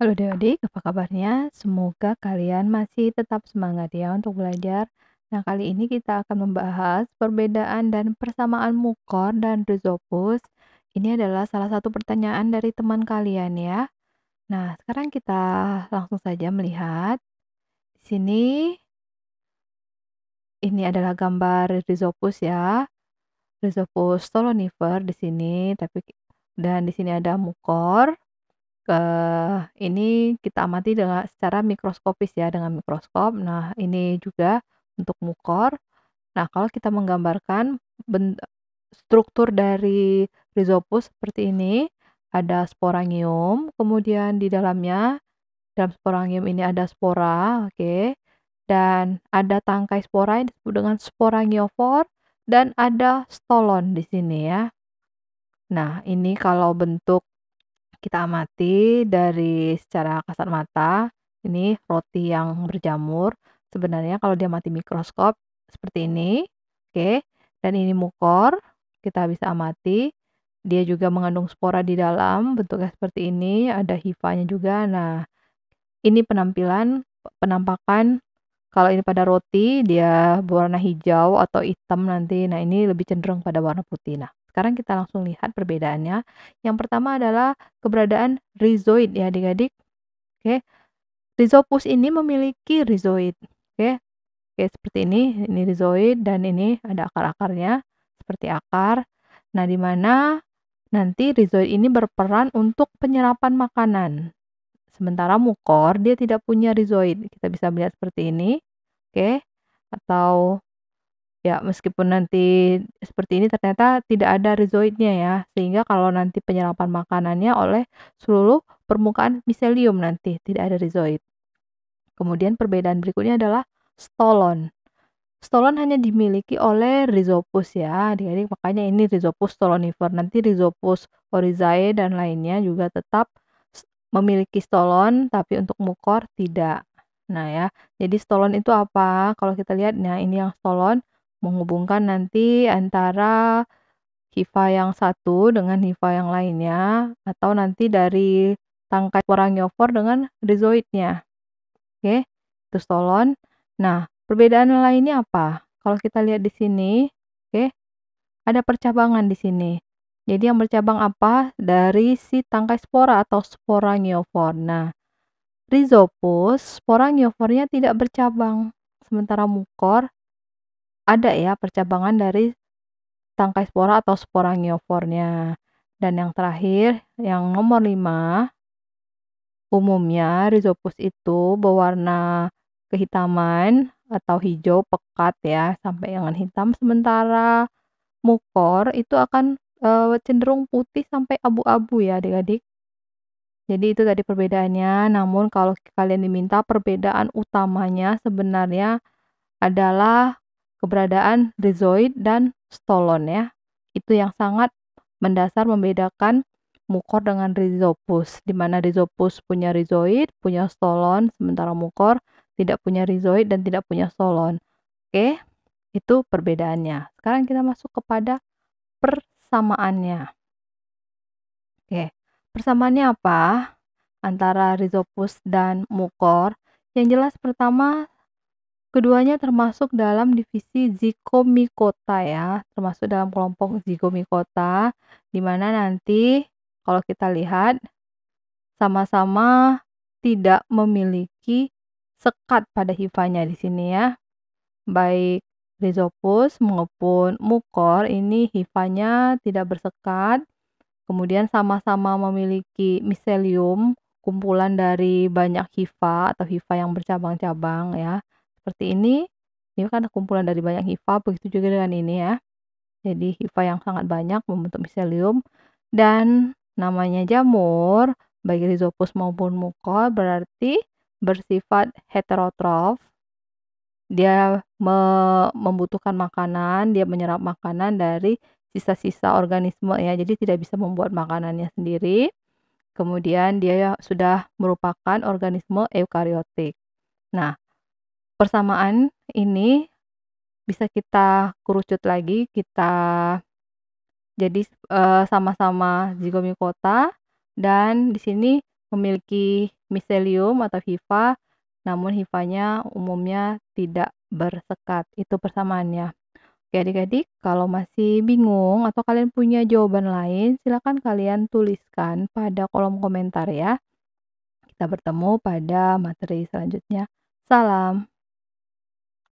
Halo adik-adik, apa kabarnya? Semoga kalian masih tetap semangat ya untuk belajar. Nah, kali ini kita akan membahas perbedaan dan persamaan mukor dan rizopus. Ini adalah salah satu pertanyaan dari teman kalian ya. Nah, sekarang kita langsung saja melihat. Di sini, ini adalah gambar rizopus ya. Rizopus solonifer di sini, tapi dan di sini ada mukor ke ini kita amati dengan secara mikroskopis ya, dengan mikroskop. Nah, ini juga untuk mukor. Nah, kalau kita menggambarkan struktur dari Rhizopus seperti ini, ada sporangium, kemudian di dalamnya, dalam sporangium ini ada spora, oke, dan ada tangkai spora yang disebut dengan sporangiofor dan ada stolon di sini ya. Nah, ini kalau bentuk kita amati dari secara kasat mata, ini roti yang berjamur. Sebenarnya kalau dia mati mikroskop seperti ini, oke. Dan ini mukor, kita bisa amati. Dia juga mengandung spora di dalam, bentuknya seperti ini, ada hifanya juga. Nah, ini penampilan penampakan kalau ini pada roti dia berwarna hijau atau hitam nanti. Nah, ini lebih cenderung pada warna putih. Nah, sekarang kita langsung lihat perbedaannya. Yang pertama adalah keberadaan rhizoid, ya adik-adik. Oke. rhizopus ini memiliki rhizoid. Oke. Oke, seperti ini. Ini rhizoid dan ini ada akar-akarnya seperti akar. Nah, di mana nanti rhizoid ini berperan untuk penyerapan makanan. Sementara mukor dia tidak punya rhizoid. Kita bisa melihat seperti ini. Oke. Atau Ya, meskipun nanti seperti ini ternyata tidak ada rizoidnya ya, sehingga kalau nanti penyerapan makanannya oleh seluruh permukaan miselium nanti tidak ada rizoid. Kemudian perbedaan berikutnya adalah stolon. Stolon hanya dimiliki oleh Rhizopus ya, adik Makanya ini Rhizopus stolonifer. Nanti Rhizopus oryzae dan lainnya juga tetap memiliki stolon, tapi untuk mukor tidak. Nah ya, jadi stolon itu apa? Kalau kita lihat, nah ini yang stolon, menghubungkan nanti antara hifa yang satu dengan hifa yang lainnya atau nanti dari tangkai sporangiofor dengan rhizoidnya, Oke, stolon. Nah, perbedaan lainnya apa? Kalau kita lihat di sini, oke, ada percabangan di sini. Jadi yang bercabang apa? Dari si tangkai spora atau sporangiofor. Nah, rhizopus sporangiofornya tidak bercabang. Sementara mukor ada ya percabangan dari tangkai spora atau spora neofornya. Dan yang terakhir, yang nomor 5, umumnya rhizopus itu berwarna kehitaman atau hijau pekat ya, sampai dengan hitam. Sementara mukor itu akan e, cenderung putih sampai abu-abu ya adik-adik. Jadi itu tadi perbedaannya. Namun kalau kalian diminta perbedaan utamanya sebenarnya adalah keberadaan rhizoid dan stolon ya. Itu yang sangat mendasar membedakan mukor dengan rhizopus di mana rizopus punya rhizoid punya stolon, sementara mukor tidak punya rhizoid dan tidak punya stolon. Oke, itu perbedaannya. Sekarang kita masuk kepada persamaannya. Oke, persamaannya apa antara rhizopus dan mukor? Yang jelas pertama Keduanya termasuk dalam divisi Zikomikota ya, termasuk dalam kelompok Zikomikota, di mana nanti kalau kita lihat sama-sama tidak memiliki sekat pada hifanya di sini ya. Baik Rhizopus maupun Mukor ini hifanya tidak bersekat, kemudian sama-sama memiliki miselium, kumpulan dari banyak hifa atau hifa yang bercabang-cabang ya seperti ini, ini kan kumpulan dari banyak hifa, begitu juga dengan ini ya. Jadi hifa yang sangat banyak membentuk miselium dan namanya jamur, baik zopus maupun mukor berarti bersifat heterotrof. Dia me membutuhkan makanan, dia menyerap makanan dari sisa-sisa organisme ya. Jadi tidak bisa membuat makanannya sendiri. Kemudian dia sudah merupakan organisme eukariotik. Nah, persamaan ini bisa kita kerucut lagi, kita jadi eh, sama-sama e, kota dan di sini memiliki miselium atau hifa, namun hifanya umumnya tidak bersekat. Itu persamaannya. Oke adik-adik, kalau masih bingung atau kalian punya jawaban lain, silakan kalian tuliskan pada kolom komentar ya. Kita bertemu pada materi selanjutnya. Salam.